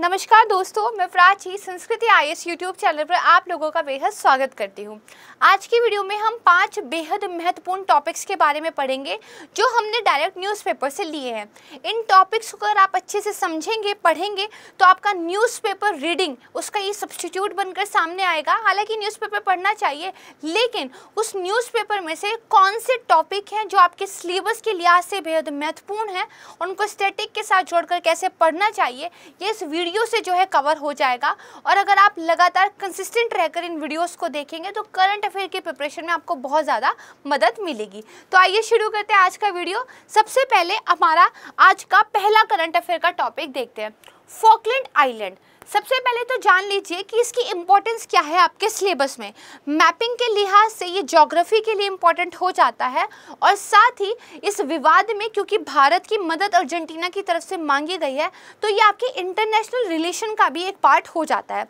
नमस्कार दोस्तों मैं प्राची संस्कृति आई एस यूट्यूब चैनल पर आप लोगों का बेहद स्वागत करती हूँ आज की वीडियो में हम पांच बेहद महत्वपूर्ण टॉपिक्स के बारे में पढ़ेंगे जो हमने डायरेक्ट न्यूज़पेपर से लिए हैं इन टॉपिक्स को अगर आप अच्छे से समझेंगे पढ़ेंगे तो आपका न्यूज़पेपर रीडिंग उसका ये सब्सटीट्यूट बनकर सामने आएगा हालाँकि न्यूज़पेपर पढ़ना चाहिए लेकिन उस न्यूज़पेपर में से कौन से टॉपिक हैं जो आपके सिलेबस के लिहाज से बेहद महत्वपूर्ण हैं उनको स्टेटिक के साथ जोड़कर कैसे पढ़ना चाहिए ये इस वीडियो वीडियो से जो है कवर हो जाएगा और अगर आप लगातार कंसिस्टेंट रहकर इन वीडियोस को देखेंगे तो करंट अफेयर की प्रिपरेशन में आपको बहुत ज़्यादा मदद मिलेगी तो आइए शुरू करते हैं आज का वीडियो सबसे पहले हमारा आज का पहला करंट अफेयर का टॉपिक देखते हैं फोकलैंड आइलैंड सबसे पहले तो जान लीजिए कि इसकी इम्पोर्टेंस क्या है आपके सिलेबस में मैपिंग के लिहाज से ये जोग्राफ़ी के लिए इम्पोर्टेंट हो जाता है और साथ ही इस विवाद में क्योंकि भारत की मदद अर्जेंटीना की तरफ से मांगी गई है तो ये आपके इंटरनेशनल रिलेशन का भी एक पार्ट हो जाता है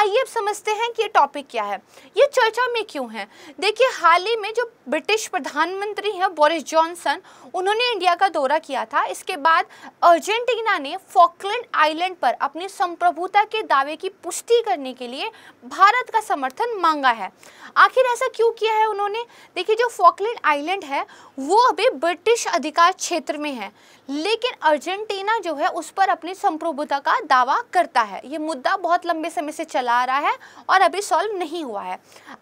आइए अब समझते हैं कि ये टॉपिक क्या है ये चर्चा में क्यों है देखिए हाल ही में जो ब्रिटिश प्रधानमंत्री हैं बोरिस जॉनसन उन्होंने इंडिया का दौरा किया था इसके बाद अर्जेंटीना ने फॉकलैंड आइलैंड पर अपनी संप्रभुता सहायता के दावे की पुष्टि करने के लिए भारत का समर्थन मांगा है आखिर ऐसा क्यों किया है उन्होंने देखिए जो फॉकलैंड आइलैंड है वो अभी ब्रिटिश अधिकार क्षेत्र में है लेकिन अर्जेंटीना जो है उस पर अपनी संप्रभुता का दावा करता है ये मुद्दा बहुत लंबे समय से चला आ रहा है और अभी सॉल्व नहीं हुआ है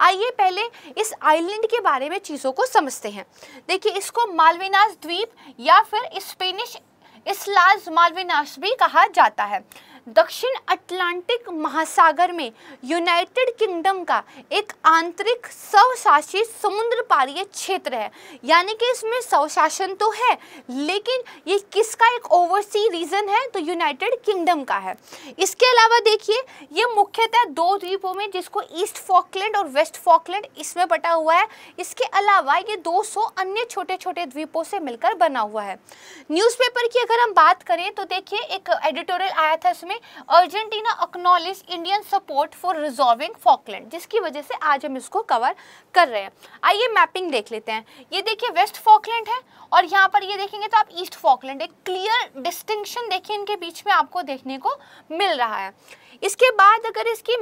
आइए पहले इस आइलैंड के बारे में चीज़ों को समझते हैं देखिए इसको मालवेनास द्वीप या फिर स्पेनिश इस्लाज मालवेनास भी कहा जाता है दक्षिण अटलांटिक महासागर में यूनाइटेड किंगडम का एक आंतरिक स्वशासित समुद्र पारीय क्षेत्र है यानी कि इसमें स्वशासन तो है लेकिन ये किसका एक ओवरसी रीजन है तो यूनाइटेड किंगडम का है इसके अलावा देखिए ये मुख्यतः दो द्वीपों में जिसको ईस्ट फॉकलैंड और वेस्ट फॉकलैंड इसमें बटा हुआ है इसके अलावा ये दो अन्य छोटे छोटे द्वीपों से मिलकर बना हुआ है न्यूज़पेपर की अगर हम बात करें तो देखिए एक एडिटोरियल आया था इसमें में Argentina acknowledge Indian support for resolving Falkland जिसकी वजह से आज हम इसको कवर कर रहे हैं आइए मैपिंग देख लेते हैं ये देखिए वेस्ट फॉकलैंड है और यहाँ पर ये देखेंगे तो आप ईस्ट फॉकलैंड एक क्लियर डिस्टिंक्शन देखिए इनके बीच में आपको देखने को मिल रहा है इसके बाद अगर इसकी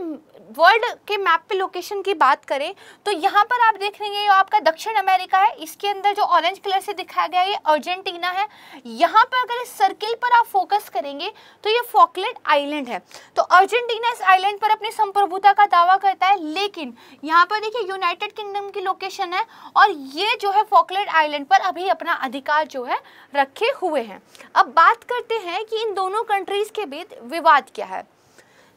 वर्ल्ड के मैप पे लोकेशन की बात करें तो यहाँ पर आप देख लेंगे आपका दक्षिण अमेरिका है इसके अंदर जो ऑरेंज कलर से दिखाया गया ये अर्जेंटीना है यहाँ पर अगर इस सर्किल पर आप फोकस करेंगे तो ये फोकलेट आइलैंड है तो अर्जेंटीना इस आइलैंड पर अपनी संप्रभुता का दावा करता है लेकिन यहाँ पर देखिए यूनाइटेड किंगडम की लोकेशन है और ये जो है फोकलेट आइलैंड पर अभी अपना अधिकार जो है रखे हुए हैं अब बात करते हैं कि इन दोनों कंट्रीज़ के बीच विवाद क्या है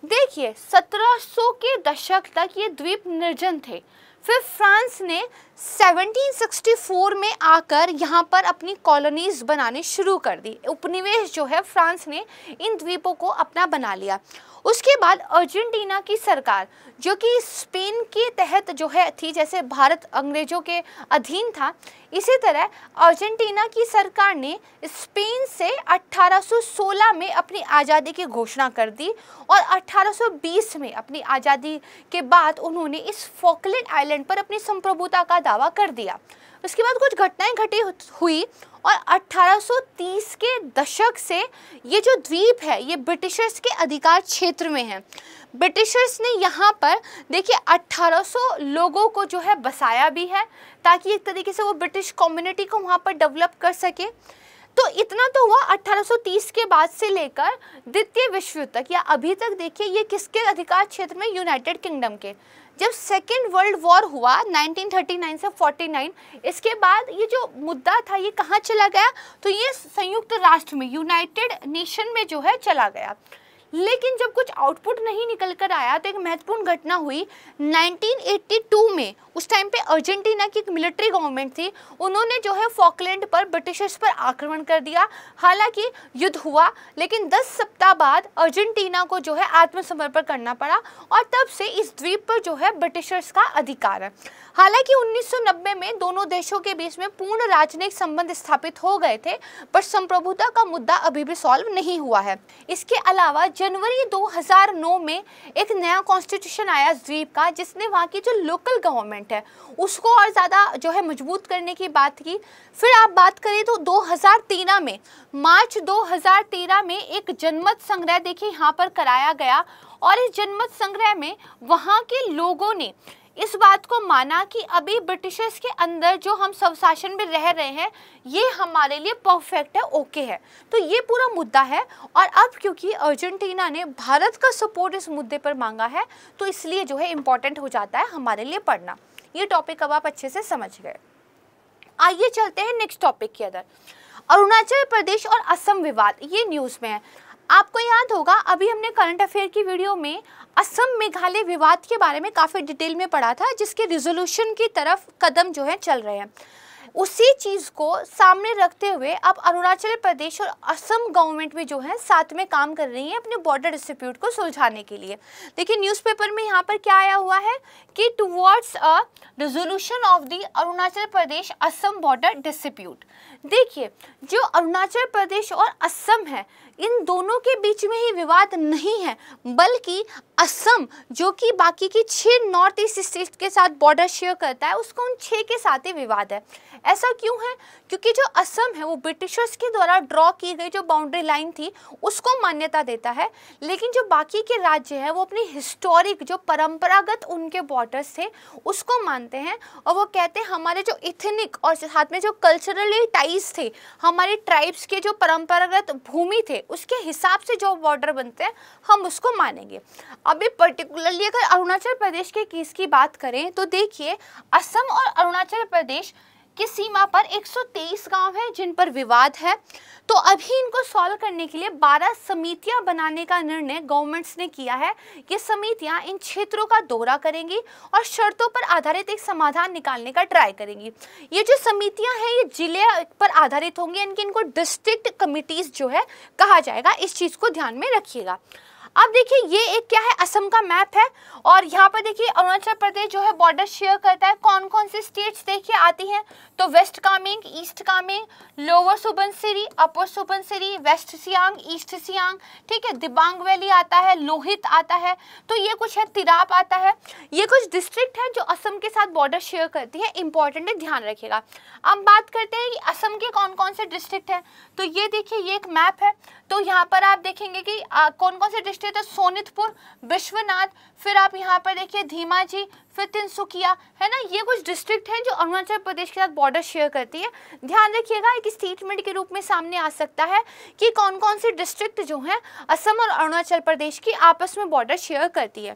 देखिए 1700 के दशक तक ये द्वीप निर्जन थे फिर फ्रांस ने 1764 में आकर यहाँ पर अपनी कॉलोनीज बनाने शुरू कर दी उपनिवेश जो है फ्रांस ने इन द्वीपों को अपना बना लिया उसके बाद अर्जेंटीना की सरकार जो कि स्पेन के तहत जो है थी जैसे भारत अंग्रेजों के अधीन था इसी तरह अर्जेंटीना की सरकार ने स्पेन से 1816 में अपनी आज़ादी की घोषणा कर दी और 1820 में अपनी आज़ादी के बाद उन्होंने इस फॉकलैंड आइलैंड पर अपनी संप्रभुता का दावा कर दिया उसके बाद कुछ घटनाएं घटी हुई और 1830 के दशक से ये जो द्वीप है ये ब्रिटिशर्स के अधिकार क्षेत्र में है ब्रिटिशर्स ने यहाँ पर देखिए 1800 लोगों को जो है बसाया भी है ताकि एक तरीके से वो ब्रिटिश कम्युनिटी को वहाँ पर डेवलप कर सके तो इतना तो हुआ 1830 के बाद से लेकर द्वितीय विश्व युद्ध तक या अभी तक देखिए ये किसके अधिकार क्षेत्र में यूनाइटेड किंगडम के जब सेकेंड वर्ल्ड वॉर हुआ 1939 से 49 इसके बाद ये जो मुद्दा था ये कहाँ चला गया तो ये संयुक्त राष्ट्र में यूनाइटेड नेशन में जो है चला गया लेकिन जब कुछ आउटपुट नहीं निकल कर आया तो एक महत्वपूर्ण घटना हुई 1982 में उस टाइम पे अर्जेंटीना की एक मिलिट्री गवर्नमेंट थी उन्होंने जो है फॉकलैंड पर ब्रिटिशर्स पर आक्रमण कर दिया हालांकि युद्ध हुआ लेकिन 10 सप्ताह बाद अर्जेंटीना को जो है आत्मसमर्पण करना पड़ा और तब से इस द्वीप पर जो है ब्रिटिशर्स का अधिकार है हालांकि उन्नीस में दोनों देशों के बीच में पूर्ण राजनयिक संबंध स्थापित हो गए थे पर संप्रभुता का मुद्दा अभी भी सॉल्व नहीं हुआ है इसके अलावा जनवरी 2009 में एक नया कॉन्स्टिट्यूशन आया द्वीप का जिसने वहाँ की जो लोकल गवर्नमेंट है उसको और ज़्यादा जो है मजबूत करने की बात की फिर आप बात करें तो 2013 में मार्च 2013 में एक जनमत संग्रह देखिए यहाँ पर कराया गया और इस जनमत संग्रह में वहाँ के लोगों ने इस बात को माना कि अभी ब्रिटिशर्स के अंदर जो हम स्वशासन में रह रहे हैं ये हमारे लिए परफेक्ट है ओके है तो ये पूरा मुद्दा है और अब क्योंकि अर्जेंटीना ने भारत का सपोर्ट इस मुद्दे पर मांगा है तो इसलिए जो है इम्पॉर्टेंट हो जाता है हमारे लिए पढ़ना ये टॉपिक अब आप अच्छे से समझ गए आइए चलते हैं नेक्स्ट टॉपिक के अंदर अरुणाचल प्रदेश और असम विवाद ये न्यूज़ में है आपको याद होगा अभी हमने करंट अफेयर की वीडियो में असम मेघालय विवाद के बारे में काफ़ी डिटेल में पढ़ा था जिसके रिजोल्यूशन की तरफ कदम जो है चल रहे हैं उसी चीज़ को सामने रखते हुए अब अरुणाचल प्रदेश और असम गवर्नमेंट भी जो है साथ में काम कर रही है अपने बॉर्डर डिस्प्यूट को सुलझाने के लिए देखिए न्यूज़पेपर में यहाँ पर क्या आया हुआ है कि towards a resolution of the Arunachal Pradesh Assam border dispute देखिए जो अरुणाचल प्रदेश और असम है इन दोनों के बीच में ही विवाद नहीं है बल्कि असम जो कि बाकी की छः नॉर्थ ईस्ट स्टेट के साथ बॉर्डर शेयर करता है उसको उन छः के साथ ही विवाद है ऐसा क्यों है क्योंकि जो असम है वो ब्रिटिशर्स के द्वारा ड्रॉ की गई जो बाउंड्री लाइन थी उसको मान्यता देता है लेकिन जो बाकी के राज्य है वो अपनी हिस्टोरिक जो परंपरागत उनके बॉर्डर्स थे उसको मानते हैं और वो कहते हैं हमारे जो इथनिक और साथ में जो कल्चरली टाइज थे हमारे ट्राइब्स के जो परंपरागत भूमि थे उसके हिसाब से जो बॉर्डर बनते हैं हम उसको मानेंगे अभी पर्टिकुलरली अगर अरुणाचल प्रदेश के केस की बात करें तो देखिए असम और अरुणाचल प्रदेश की सीमा पर 123 गांव हैं जिन पर विवाद है तो अभी इनको सॉल्व करने के लिए 12 समितियां बनाने का निर्णय गवर्नमेंट्स ने किया है ये समितियां इन क्षेत्रों का दौरा करेंगी और शर्तों पर आधारित एक समाधान निकालने का ट्राई करेंगी ये जो समितियाँ हैं ये जिले पर आधारित होंगी यानी कि इनको डिस्ट्रिक्ट कमिटीज़ जो है कहा जाएगा इस चीज़ को ध्यान में रखिएगा अब देखिए ये एक क्या है असम का मैप है और यहाँ पर देखिए अरुणाचल प्रदेश जो है बॉर्डर शेयर करता है कौन कौन से स्टेट्स देखिए आती हैं तो West Kameng East Kameng Lower Subansiri Upper Subansiri West Siang East Siang ठीक है दिबांग वैली आता है लोहित आता है तो ये कुछ है तिराप आता है ये कुछ डिस्ट्रिक्ट है जो असम के साथ बॉर्डर शेयर करती है इंपॉर्टेंट है ध्यान रखिएगा अब बात करते हैं कि असम के कौन कौन से डिस्ट्रिक्ट हैं तो ये देखिए ये एक मैप है तो यहाँ पर आप देखेंगे कि कौन कौन से डिस्ट्रिक्ट स्थित तो सोनितपुर विश्वनाथ फिर आप यहाँ पर देखिए धीमा जी फिर तिनसुकिया तो है ना ये कुछ डिस्ट्रिक्ट हैं जो अरुणाचल प्रदेश के साथ बॉर्डर शेयर करती है ध्यान रखिएगा एक स्टेटमेंट के रूप में सामने आ सकता है कि कौन कौन से डिस्ट्रिक्ट जो हैं असम और अरुणाचल प्रदेश की आपस में बॉर्डर शेयर करती है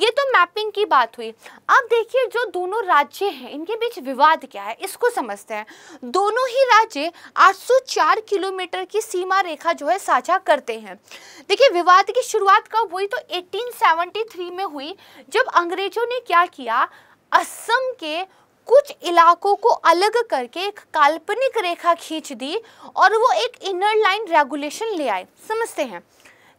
ये तो मैपिंग की बात हुई अब देखिए जो दोनों राज्य हैं इनके बीच विवाद क्या है इसको समझते हैं दोनों ही राज्य आठ किलोमीटर की सीमा रेखा जो है साझा करते हैं देखिए विवाद की शुरुआत कब हुई तो एटीन में हुई जब अंग्रेजों ने क्या किया किया असम के कुछ इलाकों को अलग करके एक काल्पनिक रेखा खींच दी और वो एक इनर लाइन रेगुलेशन ले आए समझते हैं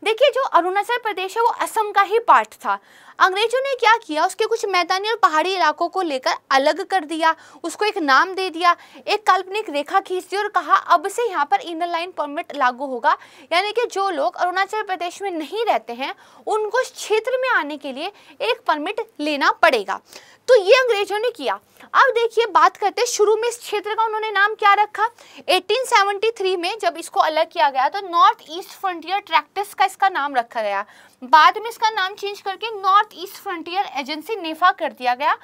देखिए जो अरुणाचल प्रदेश है वो असम का ही पार्ट था अंग्रेजों ने क्या किया उसके कुछ मैदानी और पहाड़ी इलाकों को लेकर अलग कर दिया उसको एक नाम दे दिया एक काल्पनिक रेखा खींच दी और कहा अब से यहाँ पर इनर लाइन परमिट लागू होगा यानी कि जो लोग अरुणाचल प्रदेश में नहीं रहते हैं उनको क्षेत्र में आने के लिए एक परमिट लेना पड़ेगा तो ये अंग्रेजों ने किया अब देखिए बात करते शुरू में इस क्षेत्र का उन्होंने नाम क्या रखा 1873 में जब इसको अलग किया गया तो नॉर्थ ईस्ट फ्रंटियर ट्रैक्टिस का इसका नाम रखा गया बाद में इसका नाम चेंज करके North East Frontier Agency NEFA कर दिया गया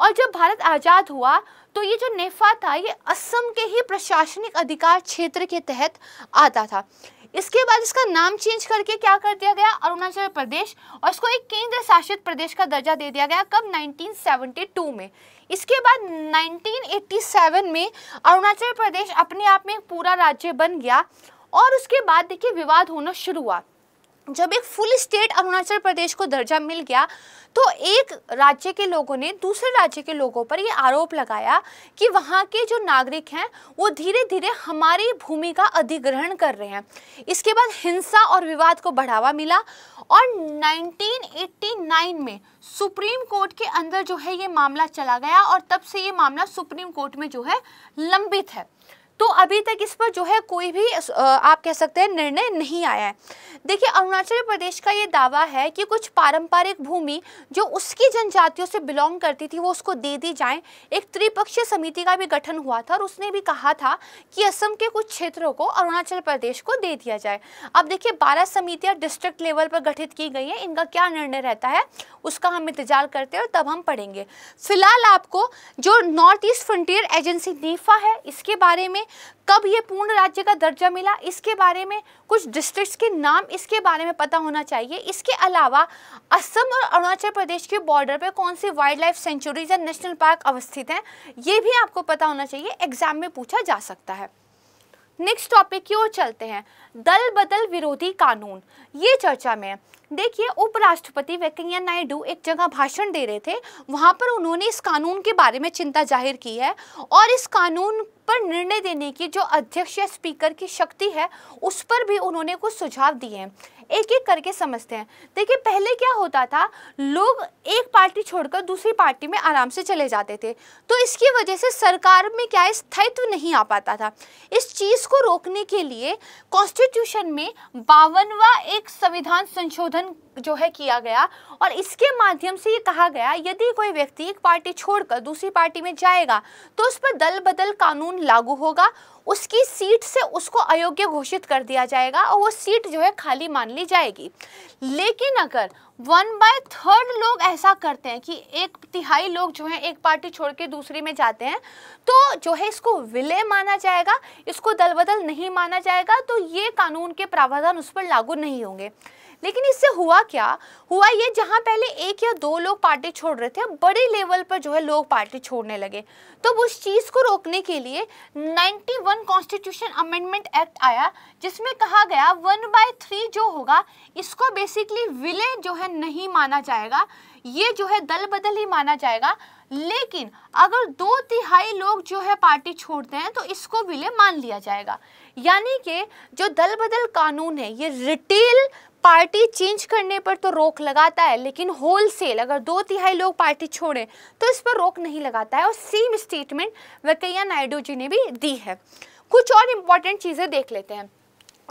और जब भारत आज़ाद हुआ तो ये जो नेफा था ये असम के ही प्रशासनिक अधिकार क्षेत्र के तहत आता था इसके बाद इसका नाम चेंज करके क्या कर दिया गया अरुणाचल प्रदेश और इसको एक केंद्र शासित प्रदेश का दर्जा दे दिया गया कब 1972 में इसके बाद 1987 में अरुणाचल प्रदेश अपने आप में एक पूरा राज्य बन गया और उसके बाद देखिए विवाद होना शुरू हुआ जब एक फुल स्टेट अरुणाचल प्रदेश को दर्जा मिल गया तो एक राज्य के लोगों ने दूसरे राज्य के लोगों पर ये आरोप लगाया कि वहाँ के जो नागरिक हैं वो धीरे धीरे हमारी भूमि का अधिग्रहण कर रहे हैं इसके बाद हिंसा और विवाद को बढ़ावा मिला और 1989 में सुप्रीम कोर्ट के अंदर जो है ये मामला चला गया और तब से ये मामला सुप्रीम कोर्ट में जो है लंबित है तो अभी तक इस पर जो है कोई भी आप कह सकते हैं निर्णय नहीं आया है देखिए अरुणाचल प्रदेश का ये दावा है कि कुछ पारंपरिक भूमि जो उसकी जनजातियों से बिलोंग करती थी वो उसको दे दी जाए एक त्रिपक्षीय समिति का भी गठन हुआ था और उसने भी कहा था कि असम के कुछ क्षेत्रों को अरुणाचल प्रदेश को दे दिया जाए अब देखिए बारह समितियां डिस्ट्रिक्ट लेवल पर गठित की गई हैं इनका क्या निर्णय रहता है उसका हम इंतजार करते हैं और तब हम पढ़ेंगे फिलहाल आपको जो North East Frontier Agency NEFA है इसके बारे में कब ये पूर्ण राज्य का दर्जा मिला इसके बारे में कुछ डिस्ट्रिक्ट्स के नाम इसके बारे में पता होना चाहिए इसके अलावा असम और अरुणाचल प्रदेश के बॉर्डर पर कौन सी वाइल्ड लाइफ सेंचुरीज या नेशनल पार्क अवस्थित हैं ये भी आपको पता होना चाहिए एग्जाम में पूछा जा सकता है नेक्स्ट टॉपिक की ओर चलते हैं दल बदल विरोधी कानून ये चर्चा में देखिए उपराष्ट्रपति वेंकैया नायडू एक जगह भाषण दे रहे थे वहाँ पर उन्होंने इस कानून के बारे में चिंता जाहिर की है और इस कानून पर निर्णय देने की जो अध्यक्ष या स्पीकर की शक्ति है उस पर भी उन्होंने कुछ सुझाव दिए हैं एक एक करके समझते हैं देखिए पहले क्या होता था लोग एक पार्टी छोड़कर दूसरी पार्टी में आराम से चले जाते थे तो इसकी वजह से सरकार में क्या स्थायित्व नहीं आ पाता था इस चीज़ को रोकने के लिए कॉन्स्टिट्यूशन में बावनवा एक संविधान संशोधन जो है किया गया और इसके माध्यम से ये कहा गया यदि कोई व्यक्ति एक पार्टी छोड़कर दूसरी पार्टी में जाएगा तो उस पर दल बदल कानून लागू होगा उसकी सीट से उसको अयोग्य घोषित कर दिया जाएगा और वो सीट जो है खाली मान ली जाएगी लेकिन अगर वन बाय थर्ड लोग ऐसा करते हैं कि एक तिहाई लोग जो है एक पार्टी छोड़ के दूसरी में जाते हैं तो जो है इसको विलय माना जाएगा इसको दल बदल नहीं माना जाएगा तो ये कानून के प्रावधान उस पर लागू नहीं होंगे लेकिन इससे हुआ क्या हुआ ये जहाँ पहले एक या दो लोग पार्टी छोड़ रहे थे अब बड़े लेवल पर जो है लोग पार्टी छोड़ने लगे तो उस चीज़ को रोकने के लिए 91 कॉन्स्टिट्यूशन अमेंडमेंट एक्ट आया जिसमें कहा गया वन बाय थ्री जो होगा इसको बेसिकली विले जो है नहीं माना जाएगा ये जो है दल बदल ही माना जाएगा लेकिन अगर दो तिहाई लोग जो है पार्टी छोड़ते हैं तो इसको विले मान लिया जाएगा यानी कि जो दल बदल कानून है ये रिटेल पार्टी चेंज करने पर तो रोक लगाता है लेकिन होलसेल अगर दो तिहाई लोग पार्टी छोड़ें तो इस पर रोक नहीं लगाता है और सेम स्टेटमेंट वेंकैया नायडू जी ने भी दी है कुछ और इम्पॉर्टेंट चीज़ें देख लेते हैं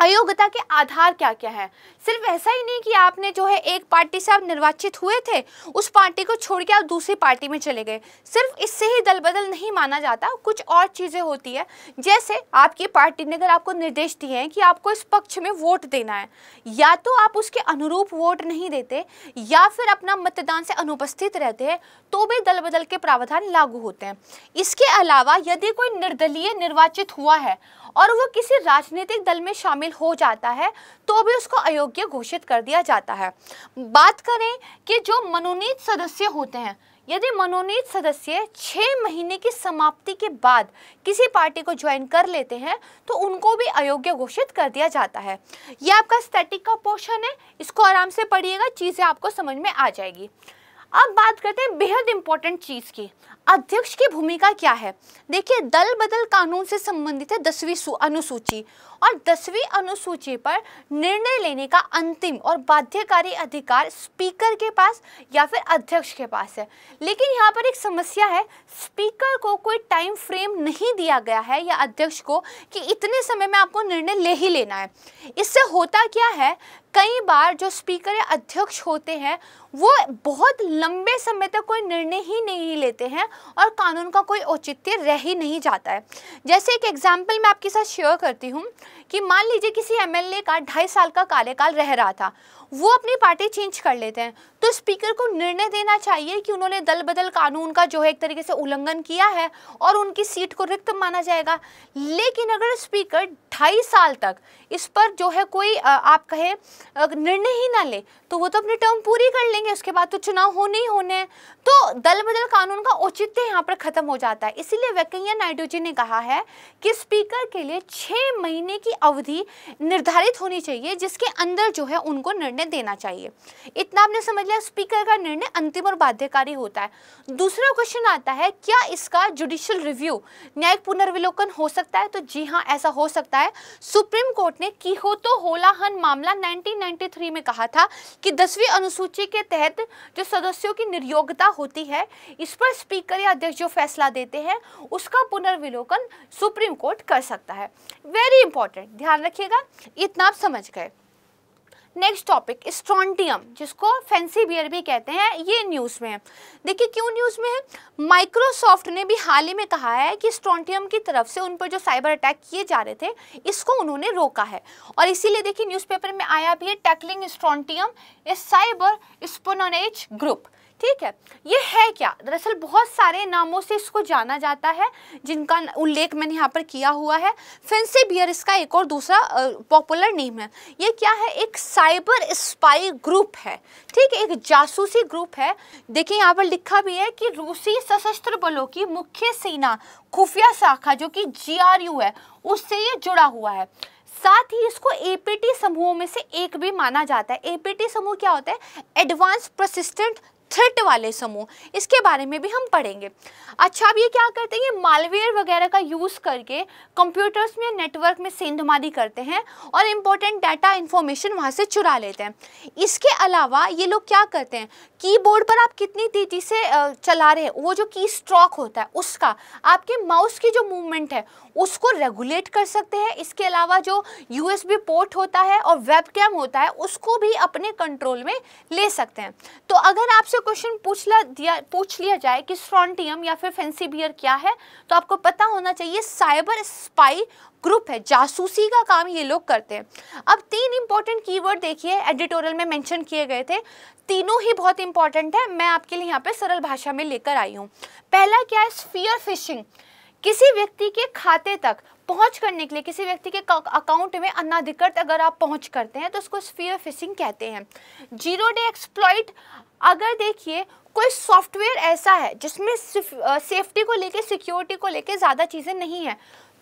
अयोग्यता के आधार क्या क्या है सिर्फ ऐसा ही नहीं कि आपने जो है एक पार्टी से आप निर्वाचित हुए थे उस पार्टी को छोड़ के आप दूसरी पार्टी में चले गए सिर्फ इससे ही दल बदल नहीं माना जाता कुछ और चीज़ें होती है जैसे आपकी पार्टी ने अगर आपको निर्देश दिए हैं कि आपको इस पक्ष में वोट देना है या तो आप उसके अनुरूप वोट नहीं देते या फिर अपना मतदान से अनुपस्थित रहते हैं तो भी दल बदल के प्रावधान लागू होते हैं इसके अलावा यदि कोई निर्दलीय निर्वाचित हुआ है और वो किसी राजनीतिक दल में शामिल हो जाता है तो भी उसको अयोग्य घोषित कर दिया जाता है बात करें कि जो मनोनीत सदस्य होते हैं यदि मनोनीत सदस्य छः महीने की समाप्ति के बाद किसी पार्टी को ज्वाइन कर लेते हैं तो उनको भी अयोग्य घोषित कर दिया जाता है ये आपका स्टैटिक का पोर्शन है इसको आराम से पढ़िएगा चीज़ें आपको समझ में आ जाएगी अब बात करते हैं बेहद इंपॉर्टेंट चीज़ की अध्यक्ष की भूमिका क्या है देखिए दल बदल कानून से संबंधित है दसवीं अनुसूची और दसवीं अनुसूची पर निर्णय लेने का अंतिम और बाध्यकारी अधिकार स्पीकर के पास या फिर अध्यक्ष के पास है लेकिन यहाँ पर एक समस्या है स्पीकर को कोई टाइम फ्रेम नहीं दिया गया है या अध्यक्ष को कि इतने समय में आपको निर्णय ले ही लेना है इससे होता क्या है कई बार जो स्पीकर या अध्यक्ष होते हैं वो बहुत लंबे समय तक कोई निर्णय ही नहीं लेते हैं और कानून का कोई औचित्य रह ही नहीं जाता है जैसे एक एग्जाम्पल मैं आपके साथ शेयर करती हूँ कि मान लीजिए किसी एमएलए का ढाई साल का कार्यकाल रह रहा था वो अपनी पार्टी चेंज कर लेते हैं तो स्पीकर को निर्णय देना चाहिए कि उन्होंने दल बदल कानून का जो है एक तरीके से उल्लंघन किया है और उनकी सीट को रिक्त माना जाएगा लेकिन अगर स्पीकर ढाई साल तक इस पर जो है कोई आप कहे निर्णय ही ना ले तो वो तो अपनी टर्म पूरी कर लेंगे उसके बाद तो चुनाव होने ही होने हैं तो दल बदल कानून का औचित्य यहाँ पर ख़त्म हो जाता है इसीलिए वेंकैया नायडू जी ने कहा है कि स्पीकर के लिए छः महीने की अवधि निर्धारित होनी चाहिए जिसके अंदर जो है उनको निर्णय निर्णय देना चाहिए इतना आपने समझ लिया स्पीकर का निर्णय अंतिम और बाध्यकारी होता है दूसरा क्वेश्चन आता है क्या इसका जुडिशियल रिव्यू न्यायिक पुनर्विलोकन हो सकता है तो जी हाँ ऐसा हो सकता है सुप्रीम कोर्ट ने की हो तो होलाहन मामला 1993 में कहा था कि दसवीं अनुसूची के तहत जो सदस्यों की निर्योगता होती है इस पर स्पीकर या अध्यक्ष जो फैसला देते हैं उसका पुनर्विलोकन सुप्रीम कोर्ट कर सकता है वेरी इंपॉर्टेंट ध्यान रखिएगा इतना आप समझ गए नेक्स्ट टॉपिक स्ट्रॉन्टियम जिसको फैंसी बियर भी कहते हैं ये न्यूज़ में है देखिए क्यों न्यूज़ में है माइक्रोसॉफ्ट ने भी हाल ही में कहा है कि स्ट्रॉन्टियम की तरफ से उन पर जो साइबर अटैक किए जा रहे थे इसको उन्होंने रोका है और इसीलिए देखिए न्यूज में आया भी है tackling strontium a cyber espionage group ठीक है ये है क्या दरअसल बहुत सारे नामों से इसको जाना जाता है जिनका उल्लेख मैंने यहाँ पर किया हुआ है फेंसी बियर इसका एक और दूसरा पॉपुलर नेम है ये क्या है एक साइबर स्पाई ग्रुप है ठीक है एक जासूसी ग्रुप है देखिए यहाँ पर लिखा भी है कि रूसी सशस्त्र बलों की मुख्य सेना खुफिया शाखा जो कि यू है उससे ये जुड़ा हुआ है साथ ही इसको एपीटी समूहों में से एक भी माना जाता है एपीटी समूह क्या होता है एडवांस प्रसिस्टेंट थ्रेट वाले समूह इसके बारे में भी हम पढ़ेंगे अच्छा अब ये क्या करते हैं ये मालवेयर वगैरह का यूज़ करके कंप्यूटर्स में नेटवर्क में सेंधमारी करते हैं और इम्पोर्टेंट डाटा इन्फॉर्मेशन वहाँ से चुरा लेते हैं इसके अलावा ये लोग क्या करते हैं कीबोर्ड पर आप कितनी तेज़ी से चला रहे हैं वो जो की स्ट्रॉक होता है उसका आपके माउस की जो मूवमेंट है उसको रेगुलेट कर सकते हैं इसके अलावा जो यू पोर्ट होता है और वेब होता है उसको भी अपने कंट्रोल में ले सकते हैं तो अगर आपसे आपसे क्वेश्चन पूछ ला दिया पूछ लिया जाए कि स्ट्रॉन्टियम या फिर फैंसी बियर क्या है तो आपको पता होना चाहिए साइबर स्पाई ग्रुप है जासूसी का काम ये लोग करते हैं अब तीन इंपॉर्टेंट कीवर्ड देखिए एडिटोरियल में मेंशन किए गए थे तीनों ही बहुत इंपॉर्टेंट है मैं आपके लिए यहाँ पर सरल भाषा में लेकर आई हूँ पहला क्या है स्फीयर फिशिंग किसी व्यक्ति के खाते तक पहुंच करने के लिए किसी व्यक्ति के अकाउंट में अनाधिकृत अगर आप पहुंच करते हैं तो उसको स्फीयर फिशिंग कहते हैं जीरो डे एक्सप्लॉइट अगर देखिए कोई सॉफ्टवेयर ऐसा है जिसमें सेफ्टी को लेके सिक्योरिटी को लेके ज़्यादा चीज़ें नहीं है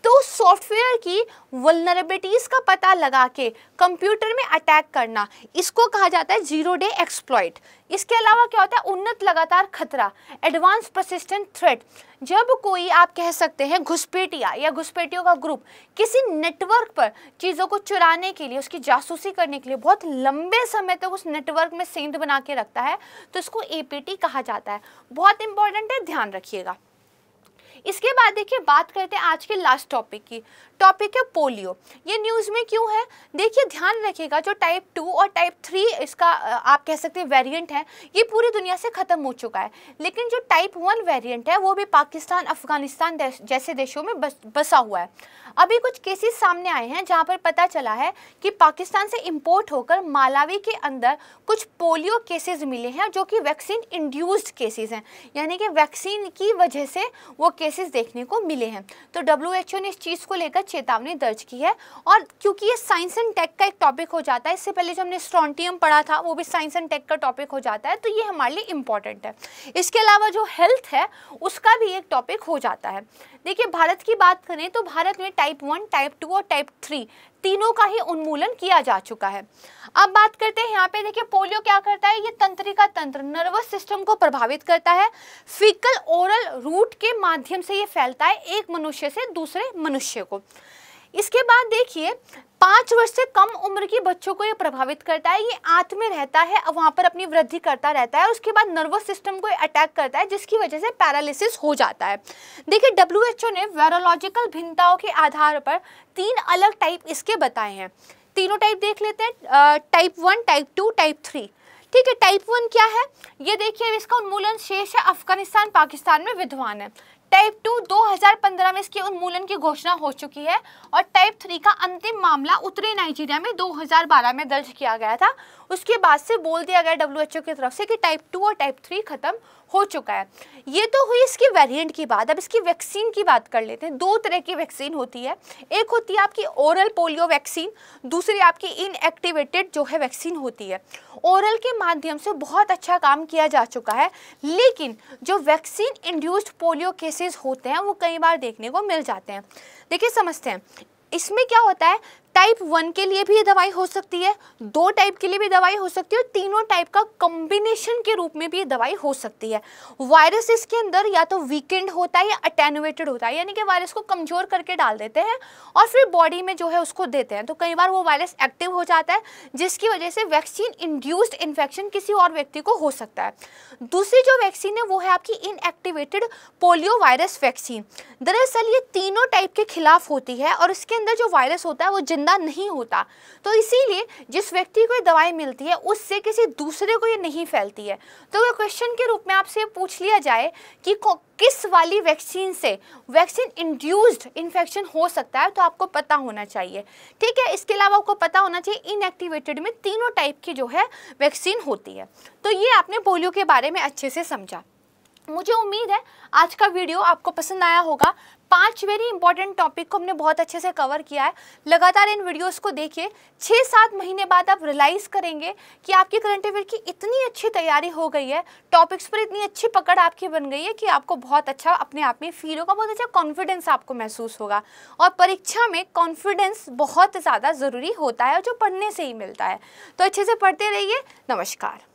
तो सॉफ्टवेयर की वलनरेबिलिटीज़ का पता लगा के कंप्यूटर में अटैक करना इसको कहा जाता है जीरो डे एक्सप्लॉयट इसके अलावा क्या होता है उन्नत लगातार खतरा एडवांस प्रसिस्टेंट थ्रेट जब कोई आप कह सकते हैं घुसपेटिया या घुसपेटियों का ग्रुप किसी नेटवर्क पर चीज़ों को चुराने के लिए उसकी जासूसी करने के लिए बहुत लंबे समय तक तो उस नेटवर्क में सेंध बना के रखता है तो इसको ए कहा जाता है बहुत इंपॉर्टेंट है ध्यान रखिएगा इसके बाद देखिए बात करते हैं आज के लास्ट टॉपिक की टॉपिक है पोलियो ये न्यूज़ में क्यों है देखिए ध्यान रखिएगा जो टाइप टू और टाइप थ्री इसका आप कह सकते हैं वेरिएंट है ये पूरी दुनिया से ख़त्म हो चुका है लेकिन जो टाइप वन वेरिएंट है वो भी पाकिस्तान अफगानिस्तान जैसे देशों में बस, बसा हुआ है अभी कुछ केसेस सामने आए हैं जहां पर पता चला है कि पाकिस्तान से इंपोर्ट होकर मालावी के अंदर कुछ पोलियो केसेस मिले हैं जो कि वैक्सीन इंड्यूस्ड केसेस हैं यानी कि वैक्सीन की वजह से वो केसेस देखने को मिले हैं तो डब्ल्यू ने इस चीज़ को लेकर चेतावनी दर्ज की है और क्योंकि ये साइंस एंड टेक का एक टॉपिक हो जाता है इससे पहले जो हमने स्ट्रॉन्टियम पढ़ा था वो भी साइंस एंड टेक का टॉपिक हो जाता है तो ये हमारे लिए इम्पॉर्टेंट है इसके अलावा जो हेल्थ है उसका भी एक टॉपिक हो जाता है देखिए भारत की बात करें तो भारत में टाइप वन टाइप टू और टाइप थ्री तीनों का ही उन्मूलन किया जा चुका है अब बात करते हैं यहाँ पे देखिए पोलियो क्या करता है ये तंत्रिका तंत्र नर्वस सिस्टम को प्रभावित करता है फिकल ओरल रूट के माध्यम से ये फैलता है एक मनुष्य से दूसरे मनुष्य को इसके बाद देखिए पाँच वर्ष से कम उम्र के बच्चों को ये प्रभावित करता है ये आंत में रहता है वहाँ पर अपनी वृद्धि करता रहता है और उसके बाद नर्वस सिस्टम को अटैक करता है जिसकी वजह से पैरालिसिस हो जाता है देखिए डब्ल्यू ने वायरोलॉजिकल भिन्नताओं के आधार पर तीन अलग टाइप इसके बताए हैं तीनों टाइप देख लेते हैं type one type two type three ठीक है टाइप वन क्या है ये देखिए इसका उन्मूलन शेष है अफगानिस्तान पाकिस्तान में विद्वान है टाइप टू 2015 में इसके उन्मूलन की घोषणा हो चुकी है और टाइप थ्री का अंतिम मामला उत्तरी नाइजीरिया में 2012 में दर्ज किया गया था उसके बाद से बोल दिया गया डब्ल्यू की तरफ से कि टाइप टू और टाइप थ्री खत्म हो चुका है ये तो हुई इसकी वेरिएंट की बात अब इसकी वैक्सीन की बात कर लेते हैं दो तरह की वैक्सीन होती है एक होती है आपकी ओरल पोलियो वैक्सीन दूसरी आपकी इनएक्टिवेटेड जो है वैक्सीन होती है ओरल के माध्यम से बहुत अच्छा काम किया जा चुका है लेकिन जो वैक्सीन इंड्यूस्ड पोलियो केसेस होते हैं वो कई बार देखने को मिल जाते हैं देखिए समझते हैं इसमें क्या होता है टाइप वन के लिए भी ये दवाई हो सकती है दो टाइप के लिए भी दवाई हो सकती है और तीनों टाइप का कॉम्बिनेशन के रूप में भी ये दवाई हो सकती है वायरस इसके अंदर या तो वीकेंड होता है या अटेनुएटेड होता है यानी कि वायरस को कमज़ोर करके डाल देते हैं और फिर बॉडी में जो है उसको देते हैं तो कई बार वो वायरस एक्टिव हो जाता है जिसकी वजह से वैक्सीन इंड्यूस्ड इन्फेक्शन किसी और व्यक्ति को हो सकता है दूसरी जो वैक्सीन है वो है आपकी इनएक्टिवेटेड पोलियो वायरस वैक्सीन दरअसल ये तीनों टाइप के खिलाफ होती है और इसके अंदर जो वायरस होता है वो गंदा नहीं होता तो इसीलिए जिस व्यक्ति को ये दवाई मिलती है उससे किसी दूसरे को ये नहीं फैलती है तो क्वेश्चन के रूप में आपसे पूछ लिया जाए कि किस वाली वैक्सीन से वैक्सीन इंड्यूस्ड इन्फेक्शन हो सकता है तो आपको पता होना चाहिए ठीक है इसके अलावा आपको पता होना चाहिए इनएक्टिवेटेड में तीनों टाइप की जो है वैक्सीन होती है तो ये आपने पोलियो के बारे में अच्छे से समझा मुझे उम्मीद है आज का वीडियो आपको पसंद आया होगा पांच वेरी इंपॉर्टेंट टॉपिक को हमने बहुत अच्छे से कवर किया है लगातार इन वीडियोस को देखिए छः सात महीने बाद आप रियलाइज़ करेंगे कि आपकी करंट अफेयर की इतनी अच्छी तैयारी हो गई है टॉपिक्स पर इतनी अच्छी पकड़ आपकी बन गई है कि आपको बहुत अच्छा अपने आप में फील होगा बहुत अच्छा कॉन्फिडेंस आपको महसूस होगा और परीक्षा में कॉन्फिडेंस बहुत ज़्यादा ज़रूरी होता है जो पढ़ने से ही मिलता है तो अच्छे से पढ़ते रहिए नमस्कार